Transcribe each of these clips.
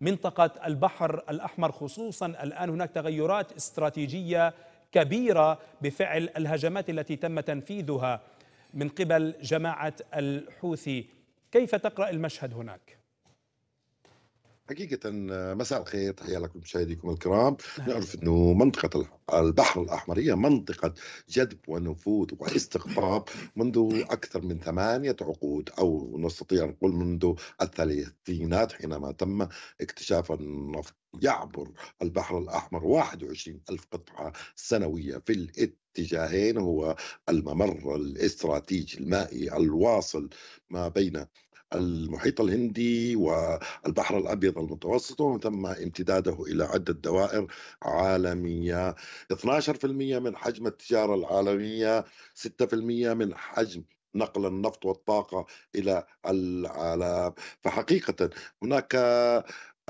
منطقة البحر الأحمر خصوصا الآن هناك تغيرات استراتيجية كبيرة بفعل الهجمات التي تم تنفيذها من قبل جماعة الحوثي كيف تقرأ المشهد هناك؟ حقيقة مساء الخير تحية لكم مشاهديكم الكرام نعرف أنه منطقة البحر الأحمر هي منطقة جذب ونفوذ واستقطاب منذ أكثر من ثمانية عقود أو نستطيع أن نقول منذ الثلاثينات حينما تم اكتشاف النفط يعبر البحر الأحمر 21 ألف قطعة سنوية في الاتجاهين هو الممر الاستراتيجي المائي الواصل ما بين المحيط الهندي والبحر الأبيض المتوسط ومن ثم امتداده إلى عدة دوائر عالمية 12% من حجم التجارة العالمية 6% من حجم نقل النفط والطاقة إلى العالم فحقيقة هناك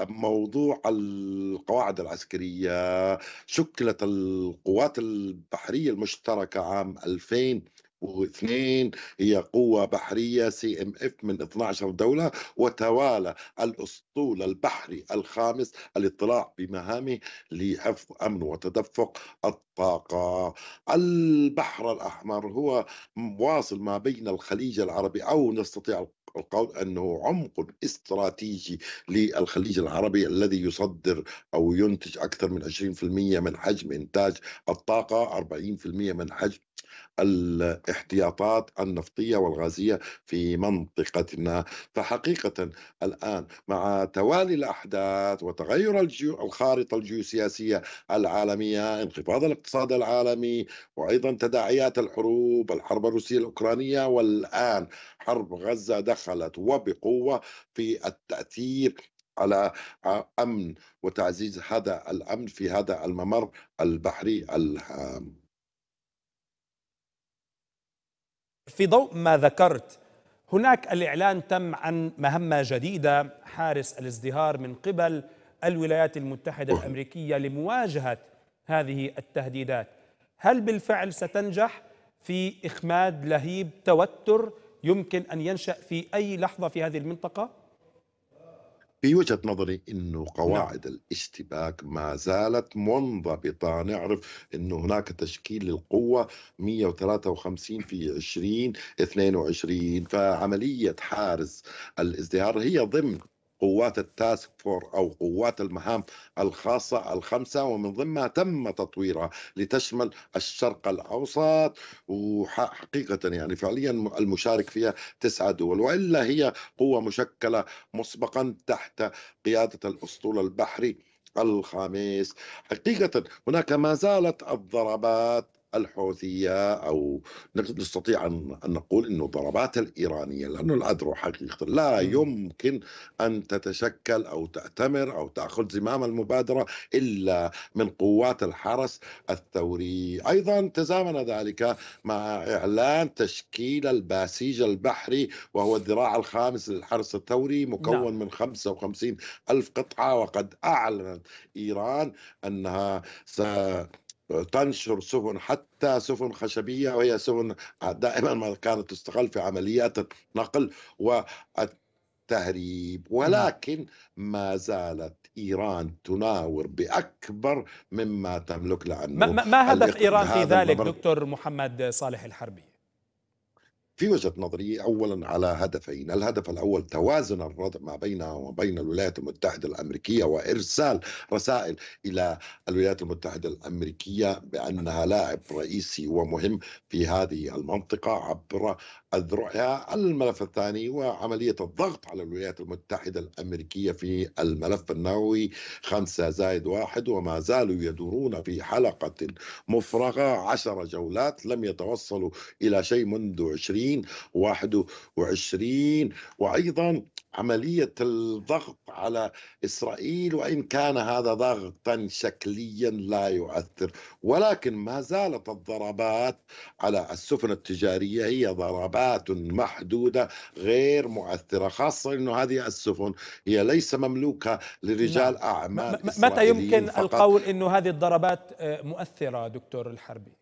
موضوع القواعد العسكرية شكلت القوات البحرية المشتركة عام 2000 واثنين هي قوة بحرية سي ام اف من 12 دولة وتوالى الاسطول البحري الخامس الاطلاع بمهامه لحفظ امن وتدفق الطاقة. البحر الاحمر هو واصل ما بين الخليج العربي او نستطيع القول انه عمق استراتيجي للخليج العربي الذي يصدر او ينتج اكثر من 20% من حجم انتاج الطاقه 40% من حجم الاحتياطات النفطية والغازية في منطقتنا فحقيقة الآن مع توالي الأحداث وتغير الجيو الخارطة الجيوسياسية العالمية انخفاض الاقتصاد العالمي وأيضا تداعيات الحروب الحرب الروسية الأوكرانية والآن حرب غزة دخلت وبقوة في التأثير على أمن وتعزيز هذا الأمن في هذا الممر البحري الهام في ضوء ما ذكرت هناك الإعلان تم عن مهمة جديدة حارس الازدهار من قبل الولايات المتحدة الأمريكية لمواجهة هذه التهديدات هل بالفعل ستنجح في إخماد لهيب توتر يمكن أن ينشأ في أي لحظة في هذه المنطقة؟ في وجهه نظري انه نعم. قواعد نعم. الاشتباك ما زالت منضبطه نعرف انه هناك تشكيل للقوه 153 في 20 22 فعمليه حارس الازدهار هي ضمن قوات التاسك فور أو قوات المهام الخاصة الخمسة ومن ضمنها تم تطويرها لتشمل الشرق الأوسط وحقيقة يعني فعليا المشارك فيها تسعة دول وإلا هي قوة مشكلة مسبقا تحت قيادة الأسطول البحري الخامس حقيقة هناك ما زالت الضربات الحوثية أو نستطيع أن نقول أن الضربات الإيرانية لأنه الأدرو حقيقة لا يمكن أن تتشكل أو تأتمر أو تأخذ زمام المبادرة إلا من قوات الحرس الثوري أيضا تزامن ذلك مع إعلان تشكيل الباسيج البحري وهو الذراع الخامس للحرس الثوري مكون نعم. من 55 ألف قطعة وقد أعلنت إيران أنها س تنشر سفن حتى سفن خشبية وهي سفن دائما ما كانت تستغل في عمليات النقل والتهريب نعم. ولكن ما زالت إيران تناور بأكبر مما تملك لعنه ما, ما هدف إيران في ذلك دكتور محمد صالح الحربي؟ في وجهه نظري اولا على هدفين، الهدف الاول توازن الردع ما بينها وبين الولايات المتحده الامريكيه وارسال رسائل الى الولايات المتحده الامريكيه بانها لاعب رئيسي ومهم في هذه المنطقه عبر اذرعها. الملف الثاني وعمليه الضغط على الولايات المتحده الامريكيه في الملف النووي خمسه زائد واحد وما زالوا يدورون في حلقه مفرغه عشر جولات لم يتوصلوا الى شيء منذ 20 2021 وأيضا عملية الضغط على إسرائيل وإن كان هذا ضغطا شكليا لا يؤثر ولكن ما زالت الضربات على السفن التجارية هي ضربات محدودة غير مؤثرة خاصة أنه هذه السفن هي ليس مملوكة لرجال نعم. أعمال متى يمكن فقط. القول أنه هذه الضربات آه، مؤثرة دكتور الحربي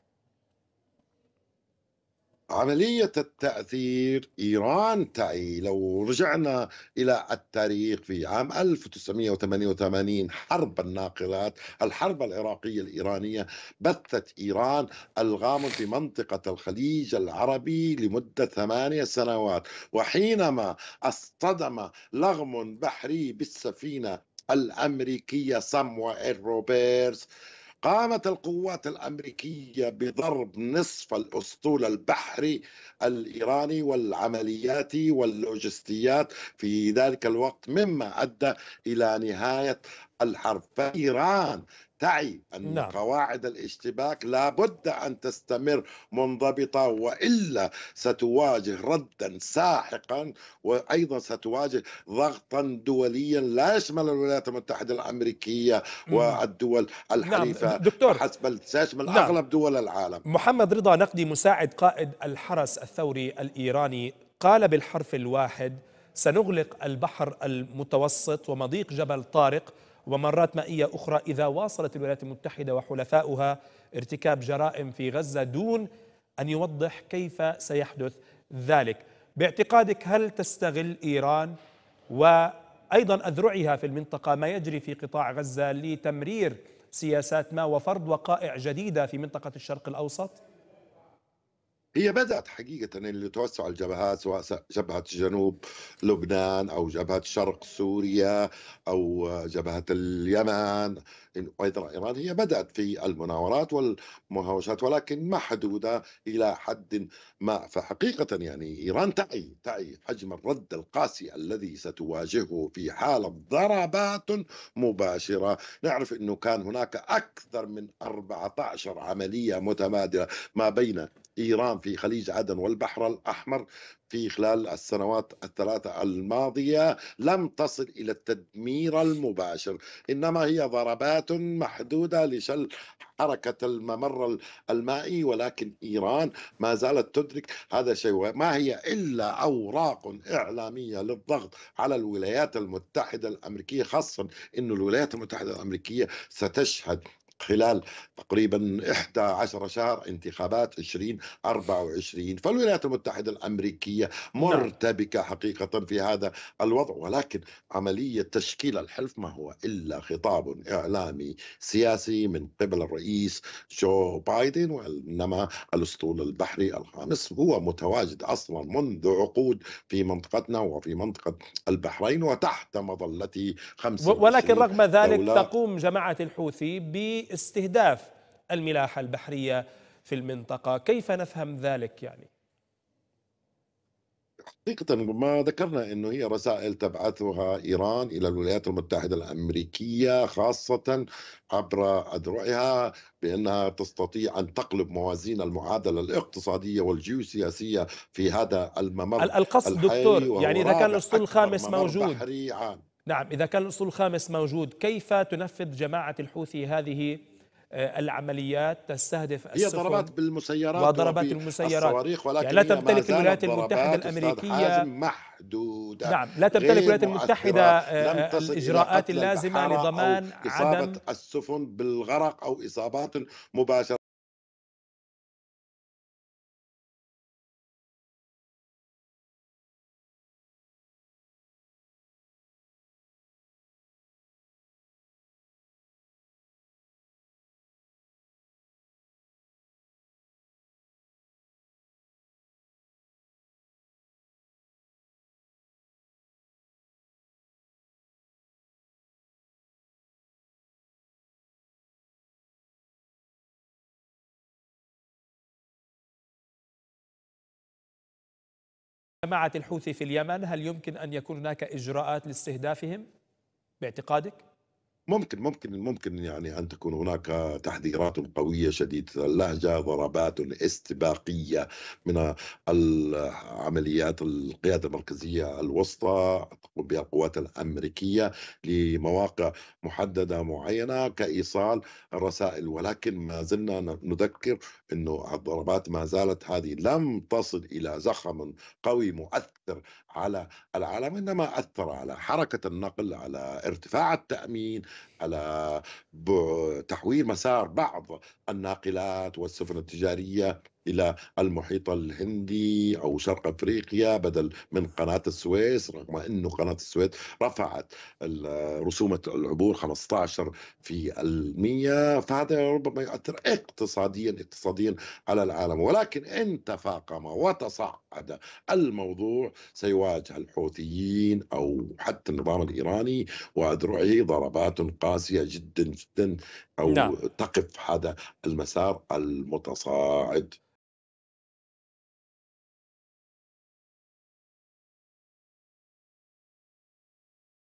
عملية التأثير إيران تعي لو رجعنا إلى التاريخ في عام 1988 حرب الناقلات الحرب العراقية الإيرانية بثت إيران الغام في منطقة الخليج العربي لمدة ثمانية سنوات وحينما اصطدم لغم بحري بالسفينة الأمريكية سامويل روبرتس قامت القوات الامريكيه بضرب نصف الاسطول البحري الايراني والعمليات واللوجستيات في ذلك الوقت مما ادى الى نهايه الحرب فايران تعي أن لا. نعم. قواعد الاشتباك لابد أن تستمر منضبطة وإلا ستواجه ردا ساحقا وأيضا ستواجه ضغطا دوليا لا يشمل الولايات المتحدة الأمريكية والدول الحليفة نعم. دكتور حسب بل سيشمل نعم. أغلب دول العالم محمد رضا نقدي مساعد قائد الحرس الثوري الإيراني قال بالحرف الواحد سنغلق البحر المتوسط ومضيق جبل طارق ومرات مائية أخرى إذا واصلت الولايات المتحدة وحلفاؤها ارتكاب جرائم في غزة دون أن يوضح كيف سيحدث ذلك باعتقادك هل تستغل إيران وأيضا أذرعها في المنطقة ما يجري في قطاع غزة لتمرير سياسات ما وفرض وقائع جديدة في منطقة الشرق الأوسط؟ هي بدأت حقيقة لتوسع الجبهات سواء جبهة جنوب لبنان أو جبهة شرق سوريا أو جبهة اليمن أيضا إيران هي بدأت في المناورات والمهاوشات ولكن محدودة إلى حد ما فحقيقة يعني إيران تعي تعي حجم الرد القاسي الذي ستواجهه في حالة ضربات مباشرة نعرف أنه كان هناك أكثر من 14 عملية متبادلة ما بين إيران في خليج عدن والبحر الأحمر في خلال السنوات الثلاثة الماضية لم تصل إلى التدمير المباشر إنما هي ضربات محدودة لشل حركة الممر المائي ولكن إيران ما زالت تدرك هذا الشيء وما هي إلا أوراق إعلامية للضغط على الولايات المتحدة الأمريكية خاصة أن الولايات المتحدة الأمريكية ستشهد خلال تقريبا 11 شهر انتخابات 2024 فالولايات المتحدة الأمريكية نعم. مرتبكة حقيقة في هذا الوضع ولكن عملية تشكيل الحلف ما هو إلا خطاب إعلامي سياسي من قبل الرئيس جو بايدن وإنما الأسطول البحري الخامس هو متواجد أصلا منذ عقود في منطقتنا وفي منطقة البحرين وتحت مظلة خمسة ولكن رغم ذلك تقوم جماعة الحوثي ب استهداف الملاحة البحرية في المنطقة كيف نفهم ذلك يعني؟ حقيقة ما ذكرنا أنه هي رسائل تبعثها إيران إلى الولايات المتحدة الأمريكية خاصة عبر أذرعها بأنها تستطيع أن تقلب موازين المعادلة الاقتصادية والجيوسياسية في هذا الممر القصد دكتور يعني إذا كان الأسطول الخامس موجود عام. نعم إذا كان الأصول الخامس موجود كيف تنفذ جماعة الحوثي هذه آه، العمليات تستهدف هي ضربات بالمسيرات وضربات المسيرات الصواريخ ولكن يعني لا تمتلك الولايات المتحدة الأمريكية محدودة نعم لا تمتلك الولايات المتحدة آه، الإجراءات اللازمة لضمان عدم إصابة السفن بالغرق أو إصابات مباشرة جماعة الحوثي في اليمن هل يمكن أن يكون هناك إجراءات لاستهدافهم باعتقادك؟ ممكن ممكن ممكن يعني ان تكون هناك تحذيرات قويه شديده اللهجه ضربات استباقيه من عمليات القياده المركزيه الوسطى تقوم بها القوات الامريكيه لمواقع محدده معينه كايصال الرسائل ولكن ما زلنا نذكر انه الضربات ما زالت هذه لم تصل الى زخم قوي مؤثر على العالم انما اثر على حركه النقل على ارتفاع التامين على تحويل مسار بعض الناقلات والسفن التجارية إلى المحيط الهندي أو شرق أفريقيا بدل من قناة السويس رغم أنه قناة السويس رفعت رسومة العبور 15 في المية فهذا ربما يؤثر اقتصاديا اقتصاديا على العالم ولكن إن تفاقم وتصعد الموضوع سيواجه الحوثيين أو حتى النظام الإيراني وادرعه ضربات قاسية جدا جدا أو لا. نعم. تقف هذا المسار المتصاعد